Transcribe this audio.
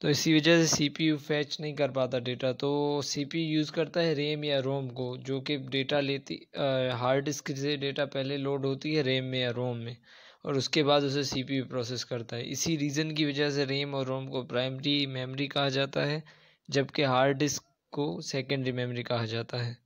तो इसी वजह से सीपीयू फैच नहीं कर पाता डेटा तो सीपीयू यूज़ करता है रेम या रोम को जो कि डेटा लेती हार्ड डिस्क से डेटा पहले लोड होती है रेम में या रोम में और उसके बाद उसे सीपीयू प्रोसेस करता है इसी रीज़न की वजह से रेम और रोम को प्राइमरी मेमोरी कहा जाता है जबकि हार्ड डिस्क को सेकेंडरी मेमरी कहा जाता है